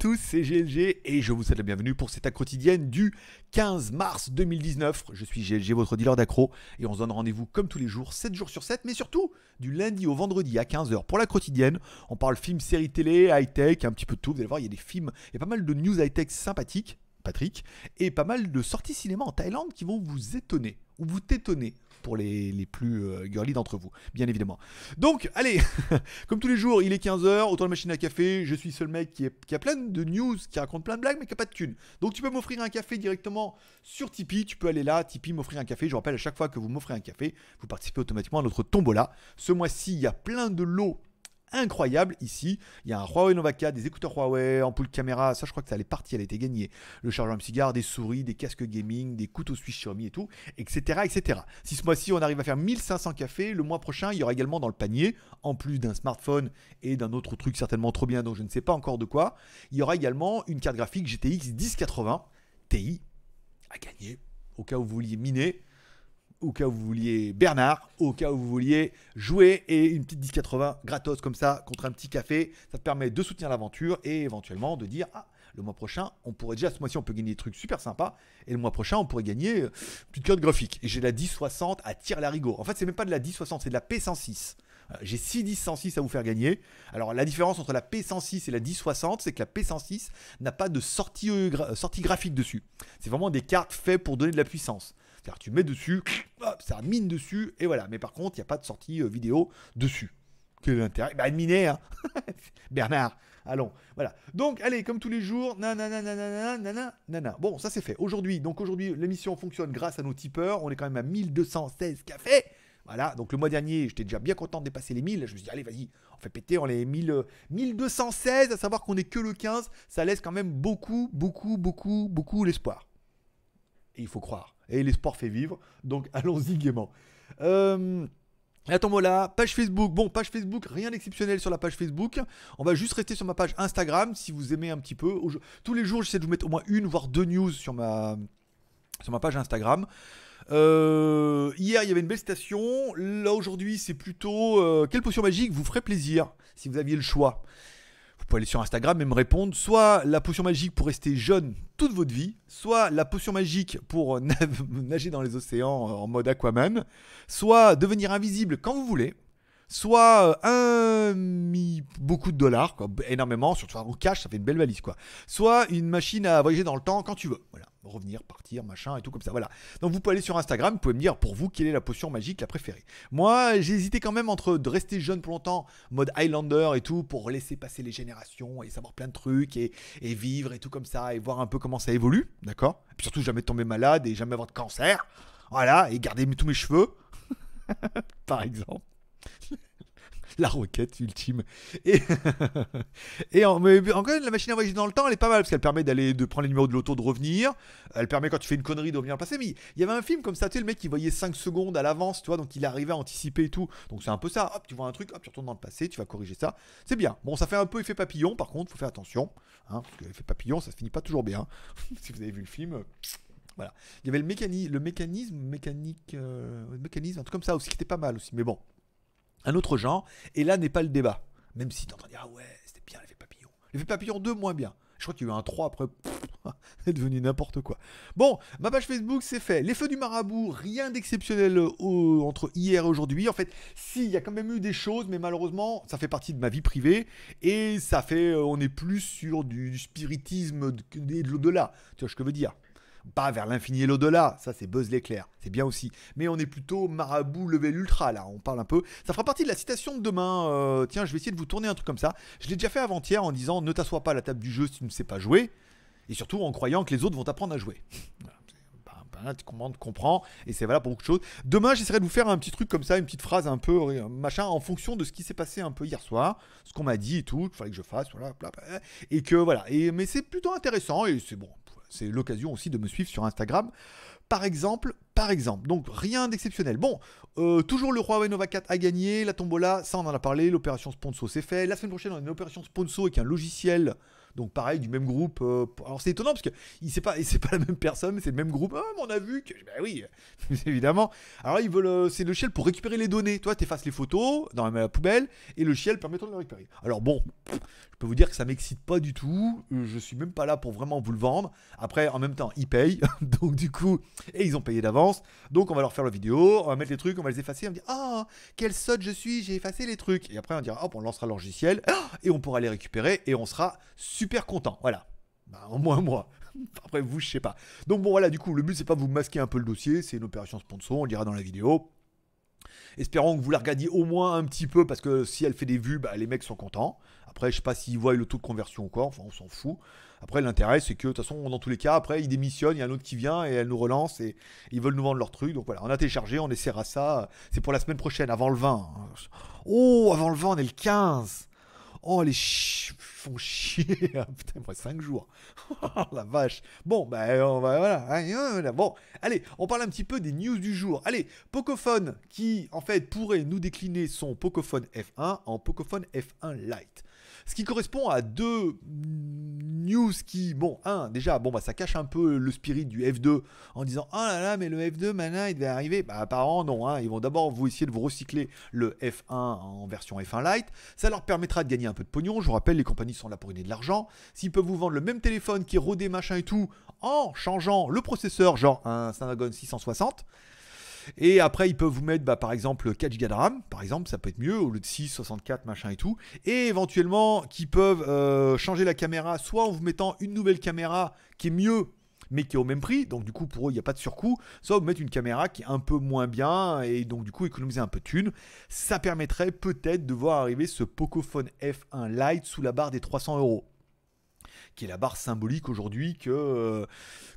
tous, c'est GLG et je vous souhaite la bienvenue pour cette accro quotidienne du 15 mars 2019. Je suis GLG, votre dealer d'accro, et on se donne rendez-vous comme tous les jours, 7 jours sur 7, mais surtout du lundi au vendredi à 15h pour la quotidienne. On parle films, séries télé, high-tech, un petit peu de tout. Vous allez voir, il y a des films, il y a pas mal de news high-tech sympathiques. Patrick, et pas mal de sorties cinéma en Thaïlande qui vont vous étonner, ou vous tétonner pour les, plus euh, girly d'entre vous, bien évidemment. Donc, allez, comme tous les jours, il est 15h, autant la machine à café, je suis seul mec qui, a plein de news, qui raconte plein de blagues, mais qui n'a pas de thunes. Donc tu peux m'offrir un café directement sur Tipeee, tu peux aller là, Tipeee, m'offrir un café, je rappelle à chaque fois que vous m'offrez un café, vous participez automatiquement à notre tombola. Ce mois-ci, il y a plein de lots incroyable ici. Il y a un Huawei 4, des écouteurs Huawei, ampoule caméra, ça je crois que ça allait partir, elle était gagnée. Le chargeur de cigare, des souris, des casques gaming, des couteaux Swiss Xiaomi et tout, etc. etc. Si ce mois-ci on arrive à faire 1500 cafés, le mois prochain il y aura également dans le panier, en plus d'un smartphone et d'un autre truc certainement trop bien dont je ne sais pas encore de quoi, il y aura également une carte graphique GTX 1080 Ti à gagner au cas où vous vouliez miner au cas où vous vouliez Bernard, au cas où vous vouliez jouer et une petite 1080 gratos comme ça contre un petit café. Ça te permet de soutenir l'aventure et éventuellement de dire ah le mois prochain on pourrait déjà ce mois-ci on peut gagner des trucs super sympas et le mois prochain on pourrait gagner euh, une petite carte graphique. Et j'ai la 1060 à la larigot. En fait c'est même pas de la 1060 c'est de la P106. Euh, j'ai 6 106 à vous faire gagner. Alors la différence entre la P106 et la 1060, c'est que la P106 n'a pas de sortie, euh, sortie graphique dessus. C'est vraiment des cartes faites pour donner de la puissance. C'est-à-dire tu mets dessus, hop, ça mine dessus, et voilà. Mais par contre, il n'y a pas de sortie euh, vidéo dessus. Quel intérêt Bah, miner, hein Bernard, allons. Voilà. Donc, allez, comme tous les jours, nanana, nanana, nanana, nanana. Bon, ça c'est fait. Aujourd'hui, donc aujourd'hui, l'émission fonctionne grâce à nos tipeurs. On est quand même à 1216 cafés. Voilà, donc le mois dernier, j'étais déjà bien content de dépasser les 1000. Je me suis dit, allez, vas-y, on fait péter, on les 1000, 1216, à savoir qu'on n'est que le 15. Ça laisse quand même beaucoup, beaucoup, beaucoup, beaucoup l'espoir. Et il faut croire et l'espoir fait vivre. Donc allons-y gaiement. Euh... Attends-moi là, page Facebook. Bon, page Facebook, rien d'exceptionnel sur la page Facebook. On va juste rester sur ma page Instagram si vous aimez un petit peu. Tous les jours, j'essaie de vous mettre au moins une, voire deux news sur ma, sur ma page Instagram. Euh, hier, il y avait une belle station. Là, aujourd'hui, c'est plutôt euh, quelle potion magique vous ferait plaisir si vous aviez le choix pouvez aller sur Instagram et me répondre soit la potion magique pour rester jeune toute votre vie, soit la potion magique pour nager dans les océans en mode Aquaman, soit devenir invisible quand vous voulez, soit euh, un mi beaucoup de dollars, quoi, énormément, surtout en cash, ça fait une belle valise, quoi. Soit une machine à voyager dans le temps quand tu veux, voilà, revenir, partir, machin et tout comme ça, voilà. Donc vous pouvez aller sur Instagram, vous pouvez me dire pour vous quelle est la potion magique la préférée. Moi, j'ai hésité quand même entre de rester jeune pour longtemps, mode Highlander et tout, pour laisser passer les générations et savoir plein de trucs et, vivre et tout comme ça et voir un peu comment ça évolue, d'accord. Et surtout jamais tomber malade et jamais avoir de cancer, voilà, et garder tous mes cheveux. par exemple. la requête ultime. Et, et en, mais, la machine à voyager dans le temps, elle est pas mal parce qu'elle permet d'aller de prendre les numéros de l'auto, de revenir. Elle permet quand tu fais une connerie de revenir le passé. Mais il y avait un film comme ça, tu sais, le mec qui voyait 5 secondes à l'avance, tu vois, donc il arrivait à anticiper et tout. Donc c'est un peu ça. Hop, tu vois un truc, hop, tu retournes dans le passé, tu vas corriger ça. C'est bien. Bon, ça fait un peu effet papillon, par contre, faut faire attention. Hein, parce que l'effet papillon, ça se finit pas toujours bien. si vous avez vu le film. Voilà. Il y avait le, mécanisme, le mécanisme, mécanique, euh, mécanisme, un truc comme ça aussi qui était pas mal aussi. Mais bon, un autre genre, et là n'est pas le débat. Même si t'entends dire, ah ouais, c'était bien l'effet papillon. L'effet papillon 2, moins bien. Je crois qu'il y a eu un 3 après. C'est devenu n'importe quoi. Bon, ma page Facebook, c'est fait. Les feux du marabout, rien d'exceptionnel euh, entre hier et aujourd'hui. En fait, si, il y a quand même eu des choses, mais malheureusement, ça fait partie de ma vie privée. Et ça fait. Euh, on est plus sur du, spiritisme et de l'au-delà. Tu vois ce que je veux dire pas vers l'infini et l'au-delà, ça c'est Buzz l'éclair, c'est bien aussi. Mais on est plutôt marabout level ultra là, on parle un peu. Ça fera partie de la citation de demain. Euh, tiens, je vais essayer de vous tourner un truc comme ça. Je l'ai déjà fait avant-hier en disant ne t'assois pas à la table du jeu si tu ne sais pas jouer, et surtout en croyant que les autres vont t'apprendre à jouer. tu comprends, et c'est valable pour beaucoup de choses. Demain, j'essaierai de vous faire un petit truc comme ça, une petite phrase un peu euh, machin, en fonction de ce qui s'est passé un peu hier soir, ce qu'on m'a dit et tout, qu'il fallait que je fasse, voilà, et que voilà. Et, mais c'est plutôt intéressant, et c'est bon, c'est l'occasion aussi de me suivre sur Instagram. Par exemple, par exemple. Donc rien d'exceptionnel. Bon, euh, toujours le roi Nova 4 a gagné. la Tombola, ça on en a parlé, l'opération Sponso s'est fait. La semaine prochaine on a une opération Sponso avec un logiciel donc pareil, du même groupe. Euh, alors c'est étonnant parce que c'est pas, c'est pas la même personne, mais c'est le même groupe. Ah, on a vu que. Ben oui, évidemment. Alors ils veulent, euh, c'est le chiel pour récupérer les données. Toi, effaces les photos dans la poubelle et le ciel permet de les récupérer. Alors bon, je peux vous dire que ça m'excite pas du tout. Je suis même pas là pour vraiment vous le vendre. Après, en même temps, ils payent. donc du coup, et ils ont payé d'avance. Donc on va leur faire la vidéo, on va mettre les trucs, on va les effacer. On va dire, ah, quelle sotte je suis, j'ai effacé les trucs. Et après, on dira, hop, on lancera le logiciel ah et on pourra les récupérer et on sera super content. Voilà. Bah, au moins moi. Après vous, je sais pas. Donc bon voilà, du coup, le but c'est pas vous masquer un peu le dossier, c'est une opération sponsor, on dira dans la vidéo. Espérons que vous la regardiez au moins un petit peu parce que si elle fait des vues, bah, les mecs sont contents. Après, je sais pas s'ils voient le taux de conversion encore enfin on s'en fout. Après, l'intérêt c'est que de toute façon, dans tous les cas, après ils démissionnent, il y a un autre qui vient et elle nous relance et ils veulent nous vendre leur truc. Donc voilà, on a téléchargé, on essaiera ça. C'est pour la semaine prochaine, avant le 20. Oh, avant le 20, on est le 15. Oh, les ch... font chier. Ah, putain, moi, 5 jours. Oh, la vache. Bon, ben, on va, voilà. Hein, bon, allez, on parle un petit peu des news du jour. Allez, Pocophone qui, en fait, pourrait nous décliner son Pocophone F1 en Pocophone F1 Lite. Ce qui correspond à deux news qui, bon, un, déjà, bon, bah, ça cache un peu le spirit du F2 en disant Oh là là, mais le F2, maintenant, il va arriver. Bah, apparemment, non. Hein. Ils vont d'abord vous essayer de vous recycler le F1 en version F1 Lite. Ça leur permettra de gagner un peu de pognon. Je vous rappelle, les compagnies sont là pour gagner de l'argent. S'ils peuvent vous vendre le même téléphone qui est rodé, machin et tout, en changeant le processeur, genre un Snapdragon 660, et après, ils peuvent vous mettre, bah, par exemple, 4 Go de RAM, par exemple, ça peut être mieux, au lieu de 6, 64, machin et tout. Et éventuellement, qui peuvent euh, changer la caméra, soit en vous mettant une nouvelle caméra qui est mieux mais qui est au même prix. Donc du coup, pour eux, il n'y a pas de surcoût. Soit vous mettre une caméra qui est un peu moins bien et donc du coup économiser un peu de thunes. Ça permettrait peut-être de voir arriver ce Pocophone F1 Lite sous la barre des 300 euros qui est la barre symbolique aujourd'hui que, euh,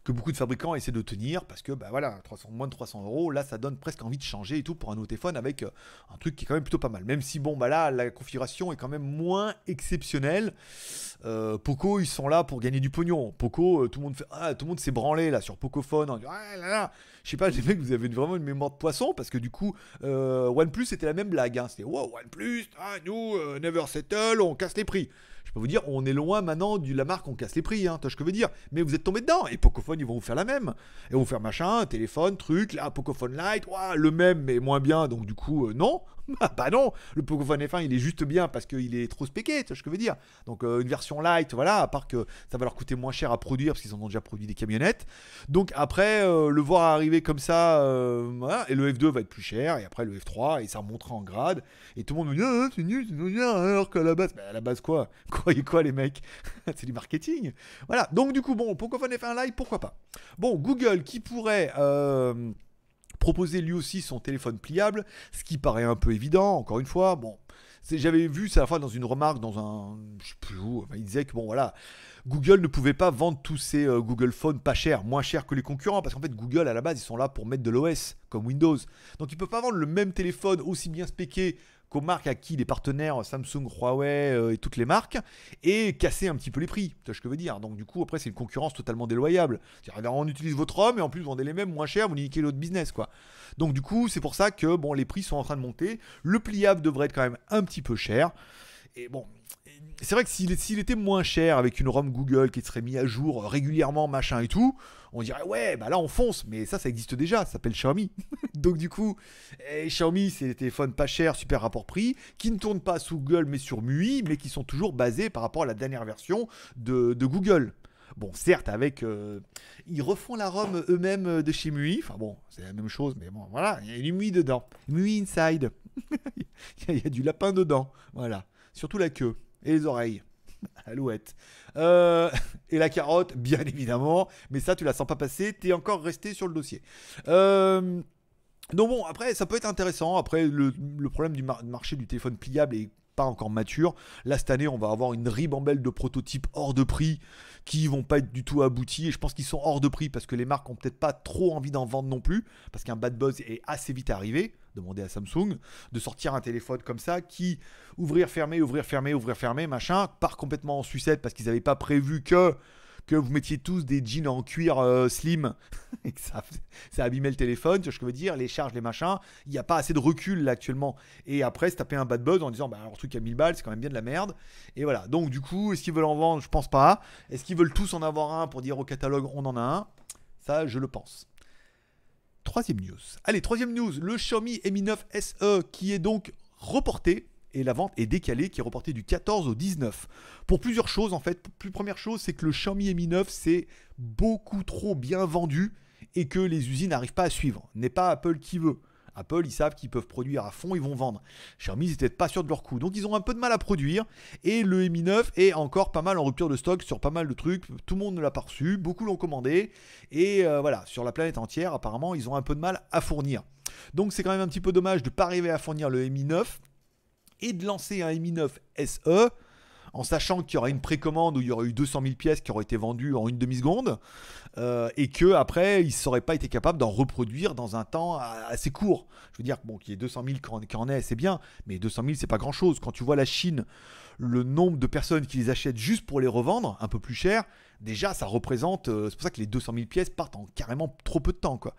que beaucoup de fabricants essaient de tenir, parce que bah voilà, 300, moins de 300 euros, là ça donne presque envie de changer et tout pour un nouveau téléphone avec euh, un truc qui est quand même plutôt pas mal. Même si bon bah là la configuration est quand même moins exceptionnelle. Euh, Poco ils sont là pour gagner du pognon. Poco, tout le monde fait, ah, tout le monde s'est branlé là sur Pocophone. disant « ah, là, là je sais pas, les mecs, vous avez vraiment une mémoire de poisson parce que du coup, euh, OnePlus c'était la même blague. Hein. C'était wow, OnePlus, ah, nous, euh, Never Settle, on casse les prix. Je peux vous dire, on est loin maintenant de la marque, on casse les prix, hein, tu ce que je veux dire. Mais vous êtes tombé dedans. Et Pocophone, ils vont vous faire la même. Ils vont vous faire machin, téléphone, truc, là, Pocophone Lite, le même, mais moins bien, donc du coup, euh, non. Ah bah, non, le Pocophone F1 il est juste bien parce qu'il est trop spéqué, tu vois ce que je veux dire. Donc euh, une version light, voilà, à part que ça va leur coûter moins cher à produire parce qu'ils en ont déjà produit des camionnettes. Donc après, euh, le voir arriver comme ça, euh, voilà, et le F2 va être plus cher, et après le F3, et ça remontera en grade. Et tout le monde me dit, ah, c'est nul, c'est nul, alors qu'à la base, bah, à la base quoi Croyez quoi les mecs C'est du marketing. Voilà, donc du coup, bon, Pocophone F1 light, pourquoi pas Bon, Google qui pourrait proposer lui aussi son téléphone pliable, ce qui paraît un peu évident, encore une fois, bon, j'avais vu ça à la fois dans une remarque, dans un. Je sais plus où. il disait que bon, voilà. Google ne pouvait pas vendre tous ses euh, Google Phones pas cher, moins cher que les concurrents, parce qu'en fait, Google, à la base, ils sont là pour mettre de l'OS, comme Windows. Donc, ils ne peuvent pas vendre le même téléphone aussi bien spéqué aux marques à qui les partenaires Samsung, Huawei euh, et toutes les marques, et casser un petit peu les prix. Tu vois ce que je veux dire Donc du coup, après, c'est une concurrence totalement déloyable. Eh ben, on utilise votre homme, et en plus, vous vendez les mêmes moins cher, vous niquez l'autre business, quoi. Donc du coup, c'est pour ça que, bon, les prix sont en train de monter. Le pliable devrait être quand même un petit peu cher et bon, c'est vrai que s'il était moins cher avec une ROM Google qui serait mis à jour régulièrement, machin et tout, on dirait ouais, bah là on fonce, mais ça, ça existe déjà, ça s'appelle Xiaomi. Donc du coup, eh, Xiaomi, c'est des téléphones pas chers, super rapport prix, qui ne tournent pas sous Google mais sur MUI, mais qui sont toujours basés par rapport à la dernière version de, Google. Bon, certes, avec. Euh, ils refont la ROM eux-mêmes euh, de chez MUI. Enfin bon, c'est la même chose, mais bon, voilà, il y a MUI dedans. MUI Inside. il y, a du lapin dedans. Voilà surtout la queue et les oreilles. Alouette. Euh, et la carotte, bien évidemment. Mais ça, tu la sens pas passer. T'es encore resté sur le dossier. donc euh, bon, après, ça peut être intéressant. Après, le, problème du marché du téléphone pliable est pas encore mature. Là, cette année, on va avoir une ribambelle de prototypes hors de prix qui vont pas être du tout aboutis. Et je pense qu'ils sont hors de prix parce que les marques ont peut-être pas trop envie d'en vendre non plus. Parce qu'un bad buzz est assez vite arrivé. Demander à Samsung de sortir un téléphone comme ça qui, ouvrir, fermer, ouvrir, fermer, ouvrir, fermer, machin, part complètement en sucette parce qu'ils n'avaient pas prévu que que vous mettiez tous des jeans en cuir euh, slim et que ça, ça abîmait le téléphone, tu ce que je veux dire, les charges, les machins, il n'y a pas assez de recul là actuellement. Et après, se taper un bad buzz en disant, bah, alors, truc à 1000 balles, c'est quand même bien de la merde. Et voilà, donc du coup, est-ce qu'ils veulent en vendre Je pense pas. Est-ce qu'ils veulent tous en avoir un pour dire au catalogue, on en a un Ça, je le pense. Troisième news. Allez, troisième news, le Xiaomi Mi 9 SE qui est donc reporté et la vente est décalée, qui est reportée du 14 au 19. Pour plusieurs choses en fait. Plus première chose, c'est que le Xiaomi Mi 9 c'est beaucoup trop bien vendu et que les usines n'arrivent pas à suivre. N'est pas Apple qui veut. Apple, ils savent qu'ils peuvent produire à fond, ils vont vendre. Xiaomi, ils n'étaient pas sûrs de leur coût. Donc ils ont un peu de mal à produire. Et le Mi 9 est encore pas mal en rupture de stock sur pas mal de trucs. Tout le monde ne l'a pas reçu, beaucoup l'ont commandé. Et euh, voilà, sur la planète entière, apparemment, ils ont un peu de mal à fournir. Donc c'est quand même un petit peu dommage de ne pas arriver à fournir le Mi 9 et de lancer un Mi 9 SE en sachant qu'il y aurait une précommande où il y aurait eu 200 000 pièces qui auraient été vendues en une demi-seconde, euh, et que après ils n'auraient pas été capables d'en reproduire dans un temps assez court. Je veux dire, bon, qu'il y ait 200 000 qui en, est, c'est bien, mais 200 000, c'est pas grand-chose. Quand tu vois la Chine, le nombre de personnes qui les achètent juste pour les revendre, un peu plus cher, déjà, ça représente... Euh, c'est pour ça que les 200 000 pièces partent en carrément trop peu de temps, quoi.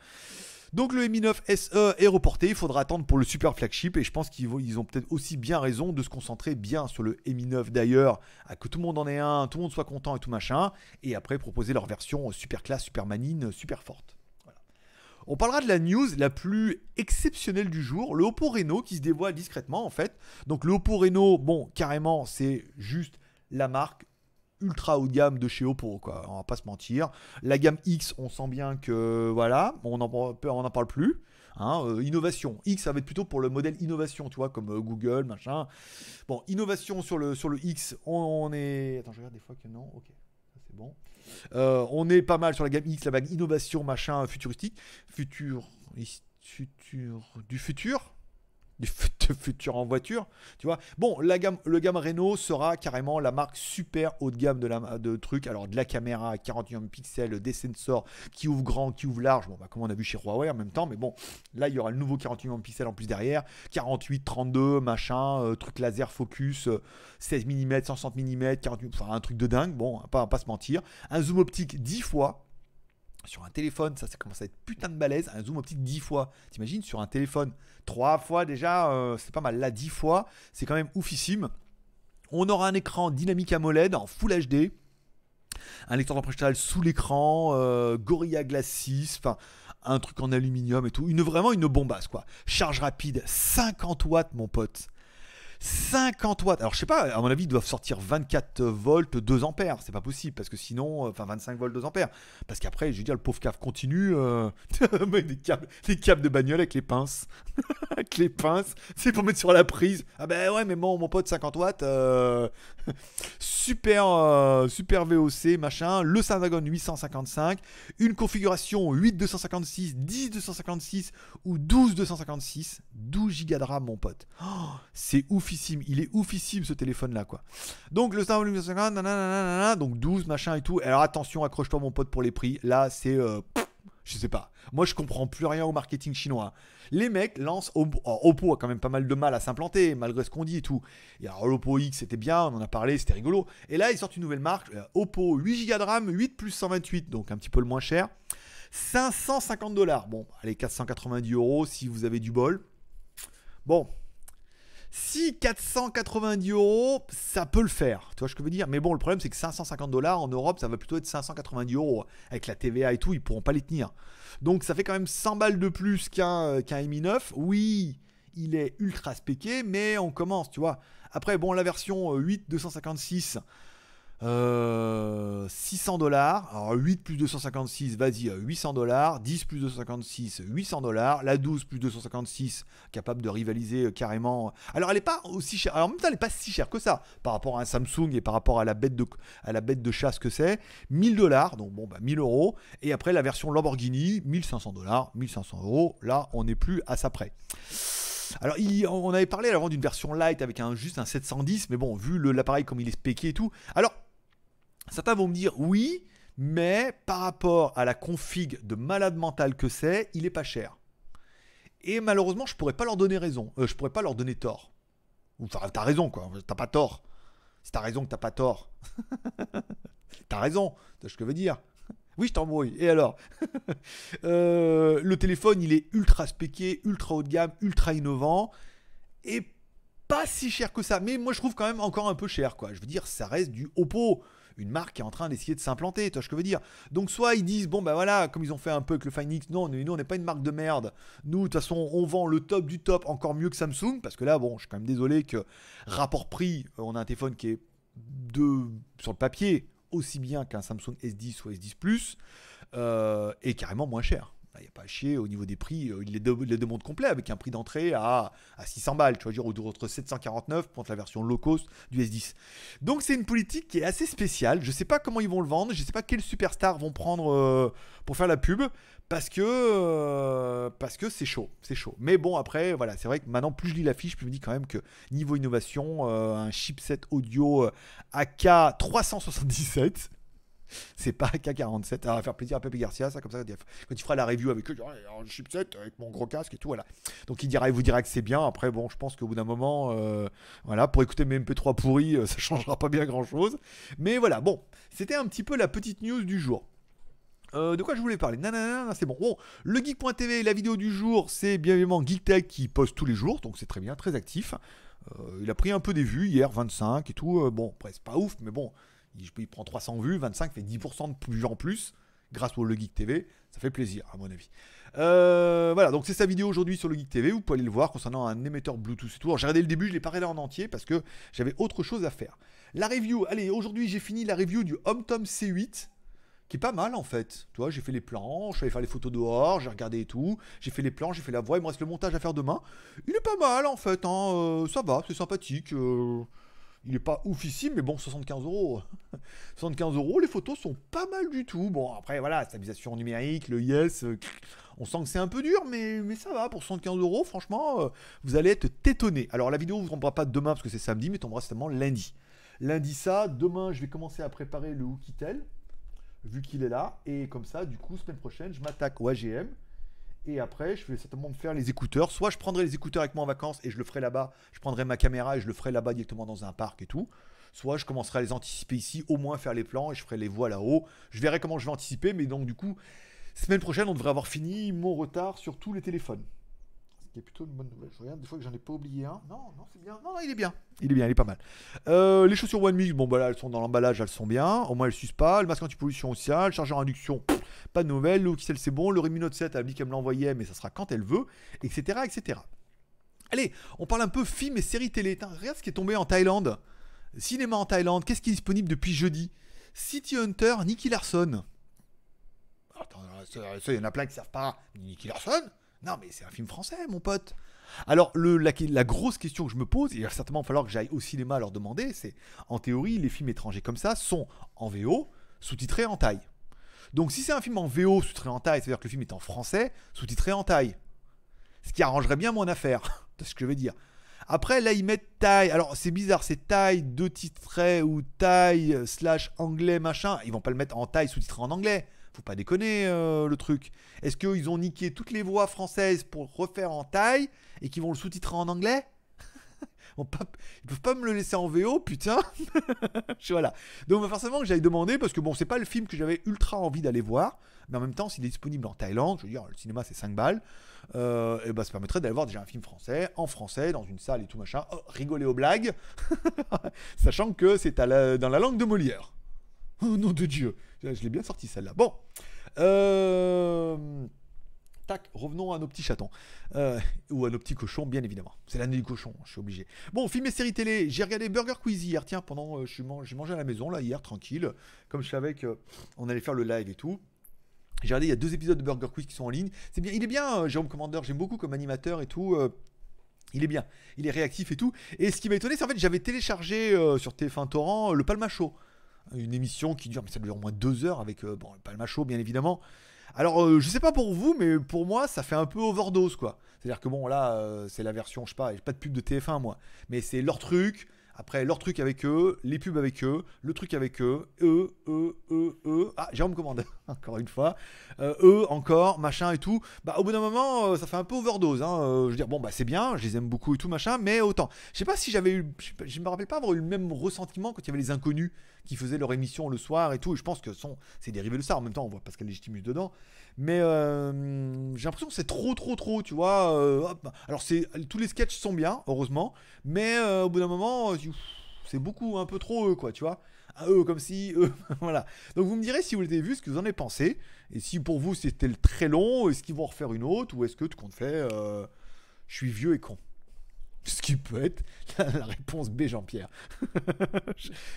Donc le Mi 9 SE est reporté, il faudra attendre pour le super flagship et je pense qu'ils ont peut-être aussi bien raison de se concentrer bien sur le Mi 9 d'ailleurs, à que tout le monde en ait un, tout le monde soit content et tout machin, et après proposer leur version super classe, super manine, super forte. On parlera de la news la plus exceptionnelle du jour, le Oppo Reno qui se dévoile discrètement en fait. Donc le Oppo Reno, bon, carrément, c'est juste la marque ultra haut de gamme de chez Oppo, quoi. On va pas se mentir. La gamme X, on sent bien que voilà, on n'en en parle plus. Hein. Euh, innovation. X, ça va être plutôt pour le modèle innovation, tu vois, comme euh, Google, machin. Bon, innovation sur le, sur le X, on, est. Attends, je regarde des fois que non, ok, c'est bon. Euh, on est pas mal sur la gamme X, la vague innovation, machin, futuristique. Futur. Futur. Du futur du futur en voiture, tu vois. Bon, la gamme, le gamme Renault sera carrément la marque super haut de gamme de, la, de trucs. Alors, de la caméra à 41 pixels, des sensors qui ouvrent grand, qui ouvrent large. Bon, bah, comme on a vu chez Huawei en même temps, mais bon, là, il y aura le nouveau 48 pixels en plus derrière. 48, 32, machin, euh, truc laser focus, 16 mm, 160 mm, enfin, un truc de dingue, bon, pas, pas se mentir. Un zoom optique 10 fois, sur un téléphone, ça, ça commence à être putain de balèze. Un zoom optique 10 fois. T'imagines, sur un téléphone, 3 fois déjà, euh, c'est pas mal. Là, 10 fois, c'est quand même oufissime. On aura un écran dynamique AMOLED en Full HD. Un lecteur d'empreinte sous l'écran, euh, Gorilla Glass 6, enfin un truc en aluminium et tout. Une, vraiment une bombasse quoi. Charge rapide, 50 watts mon pote. 50 watts. Alors je sais pas, à mon avis, ils doivent sortir 24 volts 2 ampères. C'est pas possible parce que sinon, euh, enfin 25 volts 2 ampères. Parce qu'après, je veux dire, le pauvre cave continue. Euh... des, câbles, câbles de bagnole avec les pinces. avec les pinces, c'est pour mettre sur la prise. Ah ben ouais, mais bon mon pote 50 watts. Euh, super, euh, super VOC, machin. Le Snapdragon 855. Une configuration 8 256, 10 256 ou 12 256. 12 gigas de RAM, mon pote. Oh, c'est ouf il est oufissime ce téléphone-là, quoi. Donc le donc 12, machin et tout. Alors attention, accroche-toi mon pote pour les prix. Là, c'est... Euh, je sais pas. Moi, je comprends plus rien au marketing chinois. Les mecs lancent. Oh, Oppo a quand même pas mal de mal à s'implanter, malgré ce qu'on dit et tout. y a l'Oppo X, c'était bien, on en a parlé, c'était rigolo. Et là, ils sortent une nouvelle marque, euh, Oppo 8Go de RAM, 8 plus 128, donc un petit peu le moins cher. 550 dollars. Bon, allez, 490 euros si vous avez du bol. Bon, si 490 euros, ça peut le faire. Tu vois ce que je veux dire Mais bon, le problème, c'est que 550 dollars en Europe, ça va plutôt être 590 euros. Avec la TVA et tout, ils pourront pas les tenir. Donc, ça fait quand même 100 balles de plus qu'un euh, Mi9. Oui, il est ultra spéqué, mais on commence, tu vois. Après, bon, la version 8 euh, 256 600 euh, dollars. Alors 8 plus 256, vas-y, 800 euh, dollars. 10 plus 256, 800 dollars. La 12 plus 256, capable de rivaliser euh, carrément. Alors elle n'est pas aussi chère. Alors en même temps, elle n'est pas si chère que ça par rapport à un Samsung et par rapport à la bête de, à la bête de chasse que c'est. 1000 dollars, donc bon, bah, 1000 euros. Et après la version Lamborghini, 1500 dollars, 1500 euros. Là, on n'est plus à ça près. Alors, on avait parlé avant d'une version light avec un, juste un 710, mais bon, vu l'appareil comme il est spéqué et tout. Alors, Certains vont me dire oui, mais par rapport à la config de malade mental que c'est, il est pas cher. Et malheureusement, je pourrais pas leur donner raison. Je euh, je pourrais pas leur donner tort. enfin, t'as raison, quoi. T'as pas tort. Si t'as raison que t'as pas tort. t'as raison. C'est ce que je veux dire. Oui, je t'embrouille. Et alors euh, Le téléphone, il est ultra spéqué, ultra haut de gamme, ultra innovant. Et pas si cher que ça. Mais moi, je trouve quand même encore un peu cher, quoi. Je veux dire, ça reste du Oppo une marque qui est en train d'essayer de s'implanter, tu vois ce que je veux dire. Donc soit ils disent, bon ben voilà, comme ils ont fait un peu avec le Finix, non, nous on n'est pas une marque de merde, nous de toute façon on vend le top du top, encore mieux que Samsung, parce que là bon, je suis quand même désolé que rapport prix, euh, on a un téléphone qui est de, sur le papier aussi bien qu'un Samsung S10 ou S10 Plus, euh, et carrément moins cher. Il bah, n'y a pas à chier au niveau des prix. Euh, il les, demande complet avec un prix d'entrée à, à, 600 balles, tu vois, dire entre 749 pour la version low cost du S10. Donc c'est une politique qui est assez spéciale. Je ne sais pas comment ils vont le vendre, je ne sais pas quels superstars vont prendre euh, pour faire la pub euh, parce que c'est chaud, c'est chaud. Mais bon après voilà, c'est vrai que maintenant plus je lis l'affiche, plus je me dis quand même que niveau innovation, un chipset audio AK 377 c'est pas k 47 Alors, va faire plaisir à Pepe Garcia, ça, comme ça, quand il fera la review avec eux, eh, un chipset avec mon gros casque et tout, voilà. Donc il dira, il vous dira que c'est bien. Après, bon, je pense qu'au bout d'un moment, euh, voilà, pour écouter mes MP3 pourris, euh, ça changera pas bien grand chose. Mais voilà, bon, c'était un petit peu la petite news du jour. Euh, de quoi je voulais parler non, c'est bon. Bon, le geek.tv, la vidéo du jour, c'est bien évidemment GeekTech qui poste tous les jours, donc c'est très bien, très actif. il a pris un peu des vues hier, 25 et tout. bon, après, c'est pas ouf, mais bon, il, prend 300 vues, 25 fait 10% de plus en plus grâce au Le Geek TV. Ça fait plaisir, à mon avis. Euh, voilà, donc c'est sa vidéo aujourd'hui sur Le Geek TV. Vous pouvez aller le voir concernant un émetteur Bluetooth et tout. j'ai regardé le début, je l'ai pas regardé en entier parce que j'avais autre chose à faire. La review, allez, aujourd'hui j'ai fini la review du HomeTom C8 qui est pas mal en fait. Tu vois, j'ai fait les plans, je allé faire les photos dehors, j'ai regardé tout, j'ai fait les plans, j'ai fait la voix, il me reste le montage à faire demain. Il est pas mal en fait, hein, euh, ça va, c'est sympathique. Euh, il n'est pas ouf ici, mais bon, 75 euros. 75 euros, les photos sont pas mal du tout. Bon, après, voilà, stabilisation numérique, le yes, euh, on sent que c'est un peu dur, mais, mais ça va. Pour 75 euros, franchement, euh, vous allez être tétonné. Alors, la vidéo ne vous tombera pas demain parce que c'est samedi, mais tombera certainement lundi. Lundi, ça. Demain, je vais commencer à préparer le Wookitel, vu qu'il est là. Et comme ça, du coup, semaine prochaine, je m'attaque au AGM. Et après, je vais certainement faire les écouteurs. Soit je prendrai les écouteurs avec moi en vacances et je le ferai là-bas. Je prendrai ma caméra et je le ferai là-bas directement dans un parc et tout. Soit je commencerai à les anticiper ici, au moins faire les plans et je ferai les voix là-haut. Je verrai comment je vais anticiper. Mais donc, du coup, semaine prochaine, on devrait avoir fini mon retard sur tous les téléphones qui plutôt une bonne nouvelle. Je regarde des fois que j'en ai pas oublié un. Non, non, c'est bien. Non, il est bien. Il est bien, il est pas mal. Euh, les chaussures One Mix, bon, bah là, elles sont dans l'emballage, elles sont bien. Au moins, elles sucent pas. Le masque anti-pollution aussi, hein. le chargeur induction, pas de nouvelles. Le celle c'est bon. Le Rémi Note 7, elle a dit qu'elle me l'envoyait, mais ça sera quand elle veut, etc., etc. Allez, on parle un peu films et séries télé. regarde ce qui est tombé en Thaïlande. Cinéma en Thaïlande, qu'est-ce qui est disponible depuis jeudi City Hunter, Nicky Larson. Attends, il y en a plein qui savent pas. Nicky Larson non, mais c'est un film français, mon pote. Alors, la, grosse question que je me pose, et il va certainement falloir que j'aille au cinéma leur demander, c'est en théorie, les films étrangers comme ça sont en VO, sous-titrés en taille. Donc, si c'est un film en VO, sous-titré en taille, c'est-à-dire que le film est en français, sous-titré en taille. Ce qui arrangerait bien mon affaire, c'est ce que je veux dire. Après, là, ils mettent taille. Alors, c'est bizarre, c'est taille, deux titrés ou taille, euh, slash anglais, machin. Ils vont pas le mettre en taille, sous-titré en anglais. Faut pas déconner euh, le truc. Est-ce qu'ils ont niqué toutes les voix françaises pour refaire en taille et qu'ils vont le sous-titrer en anglais on peut, ils peuvent pas me le laisser en VO, putain. voilà. Donc bah, forcément que j'allais demander parce que bon, c'est pas le film que j'avais ultra envie d'aller voir, mais en même temps, s'il est disponible en Thaïlande, je veux dire, le cinéma c'est 5 balles, euh, et bah ça permettrait d'aller voir déjà un film français, en français, dans une salle et tout machin, oh, rigoler aux blagues, sachant que c'est dans la langue de Molière. Oh nom de Dieu Je l'ai bien sorti celle-là. Bon. Euh, tac, revenons à nos petits chatons. Euh, ou à nos petits cochons, bien évidemment. C'est l'année du cochon, je suis obligé. Bon, film et série télé. J'ai regardé Burger Quiz hier. Tiens, pendant. Euh, j'ai mangé, à la maison, là, hier, tranquille. Comme je savais qu'on euh, allait faire le live et tout. J'ai regardé, il y a deux épisodes de Burger Quiz qui sont en ligne. C'est bien, il est bien, Jérôme Commander. J'aime beaucoup comme animateur et tout. Il est bien, il est réactif et tout. Et ce qui m'a étonné, c'est en fait, j'avais téléchargé sur TF1 Torrent le Palma une émission qui dure, mais ça dure au moins deux heures avec euh, bon, Palma Show, bien évidemment. Alors, euh, je sais pas pour vous, mais pour moi, ça fait un peu overdose, quoi. C'est-à-dire que bon, là, euh, c'est la version, je sais pas, j'ai pas de pub de TF1, moi. Mais c'est leur truc, après leur truc avec eux, les pubs avec eux, le truc avec eux, eux, eux, eux, eux. Ah, Jérôme commande. encore une fois, euh, eux encore, machin et tout, bah au bout d'un moment, euh, ça fait un peu overdose. Hein. Euh, je veux dire, bon, bah c'est bien, je les aime beaucoup et tout, machin, mais autant. Je sais pas si j'avais eu, je me rappelle pas avoir eu le même ressentiment quand il y avait les inconnus qui faisaient leur émission le soir et tout, et je pense que c'est dérivé de ça, en même temps, on voit qu'elle Légitimus dedans, mais j'ai l'impression que c'est trop, trop, trop, tu vois. Alors, c'est, tous les sketchs sont bien, heureusement, mais au bout d'un moment, c'est beaucoup, un peu trop eux, quoi, tu vois eux comme si, euh, voilà. Donc vous me direz si vous avez vu, ce que vous en avez pensé, et si pour vous c'était très long, est-ce qu'ils vont refaire une autre, ou est-ce que tout compte fait, euh, je suis vieux et con ce qui peut être la, réponse B Jean-Pierre.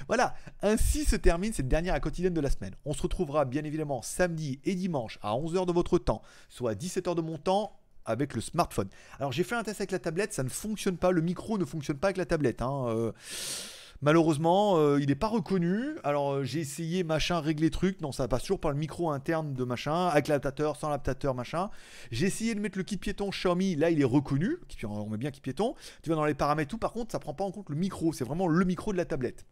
voilà, ainsi se termine cette dernière à quotidienne de la semaine. On se retrouvera bien évidemment samedi et dimanche à 11h de votre temps, soit 17h de mon temps avec le smartphone. Alors j'ai fait un test avec la tablette, ça ne fonctionne pas, le micro ne fonctionne pas avec la tablette. Hein, euh. Malheureusement, euh, il n'est pas reconnu. Alors euh, j'ai essayé machin, régler truc. Non, ça passe toujours par le micro interne de machin, avec l'adaptateur, sans l'adaptateur, machin. J'ai essayé de mettre le kit piéton Xiaomi. Là, il est reconnu. On met bien kit piéton. Tu vas dans les paramètres, tout. Par contre, ça prend pas en compte le micro. C'est vraiment le micro de la tablette.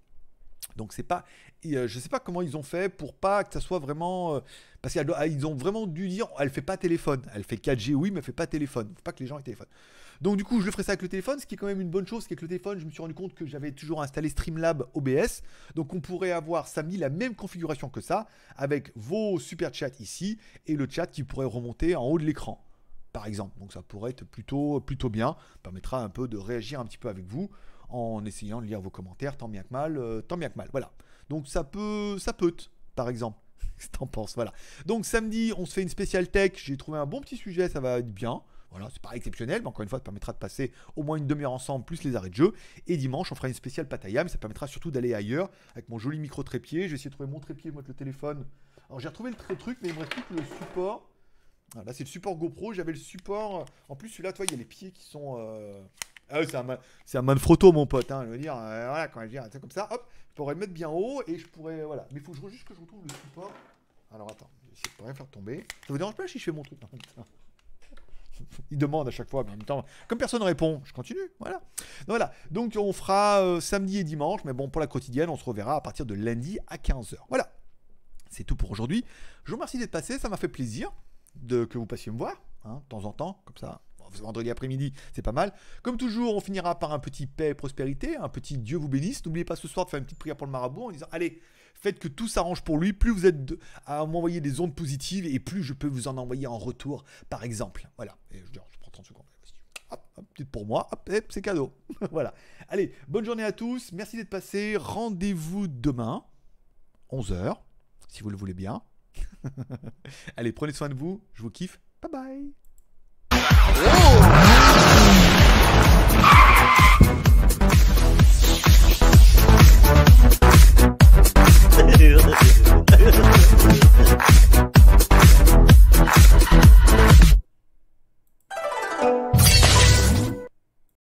Donc c'est pas, euh, je sais pas comment ils ont fait pour pas que ça soit vraiment, euh, parce qu'ils ah, ont vraiment dû dire, elle fait pas téléphone, elle fait 4G oui, mais elle fait pas téléphone, faut pas que les gens aient téléphone. Donc du coup je le ferai ça avec le téléphone, ce qui est quand même une bonne chose, c'est que le téléphone je me suis rendu compte que j'avais toujours installé Streamlab OBS, donc on pourrait avoir samedi la même configuration que ça, avec vos super chats ici et le chat qui pourrait remonter en haut de l'écran. Par exemple, donc ça pourrait être plutôt, plutôt bien, permettra un peu de réagir un petit peu avec vous en essayant de lire vos commentaires tant bien que mal, euh, tant bien que mal. Voilà. Donc ça peut, ça peut, par exemple. T'en penses, voilà. Donc samedi, on se fait une spéciale tech. J'ai trouvé un bon petit sujet, ça va être bien. Voilà, c'est pas exceptionnel, mais encore une fois, ça permettra de passer au moins une demi-heure ensemble, plus les arrêts de jeu. Et dimanche, on fera une spéciale mais Ça permettra surtout d'aller ailleurs avec mon joli micro trépied. J'ai essayé de trouver mon trépied, moi, avec le téléphone. Alors j'ai retrouvé le truc, mais il me reste plus le support. Voilà, là, c'est le support GoPro. J'avais le support. En plus, celui-là, toi, il y a les pieds qui sont. Euh, ah oui, c'est un, un manfrotto, mon pote. Hein, je veux dire, euh, voilà, quand je dis ça comme ça, hop, je pourrais le mettre bien haut et je pourrais. Voilà. Mais il faut que je, juste que je retrouve le support. Alors attends, je ne pas rien faire tomber. Ça vous dérange pas si je fais mon truc il demande à chaque fois, mais en même temps, comme personne ne répond, je continue. Voilà. Donc, voilà. Donc on fera euh, samedi et dimanche, mais bon, pour la quotidienne, on se reverra à partir de lundi à 15h. Voilà. C'est tout pour aujourd'hui. Je vous remercie d'être passé, ça m'a fait plaisir de que vous passiez me voir, hein, de temps en temps, comme ça, vendredi après-midi, c'est pas mal. Comme toujours, on finira par un petit paix et prospérité, un petit Dieu vous bénisse. N'oubliez pas ce soir de faire une petite prière pour le marabout en disant Allez, faites que tout s'arrange pour lui. Plus vous êtes à m'envoyer des ondes positives et plus je peux vous en envoyer en retour, par exemple. Voilà. je, prends 30 secondes. Hop, pour moi, c'est cadeau. voilà. Allez, bonne journée à tous. Merci d'être passé. Rendez-vous demain, 11h, si vous le voulez bien. Allez, prenez soin de vous. Je vous kiffe. Bye bye.